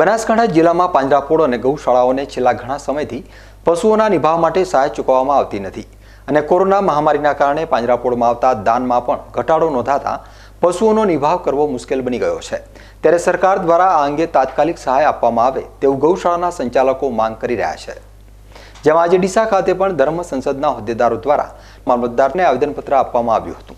બનાસકાંઠા જિલ્લામાં પાંજરાપોળ અને ગૌશાળાઓને છેલ્લા ઘણા સમયથી પશુઓના નિભાવ માટે સહાય ચૂકવવામાં આવતી નથી અને કોરોના મહામારીના કારણે પાંજરાપોળમાં આવતા દાનમાં પણ ઘટાડો નોંધાતા પશુઓનો નિભાવ કરવો મુશ્કેલ બની ગયો છે ત્યારે સરકાર દ્વારા આ અંગે તાત્કાલિક સહાય આપવામાં આવે તેવું ગૌશાળાના સંચાલકો માંગ કરી રહ્યા છે જેમાં આજે ડીસા ખાતે પણ ધર્મ સંસદના હોદ્દેદારો દ્વારા મામલતદારને આવેદનપત્ર આપવામાં આવ્યું હતું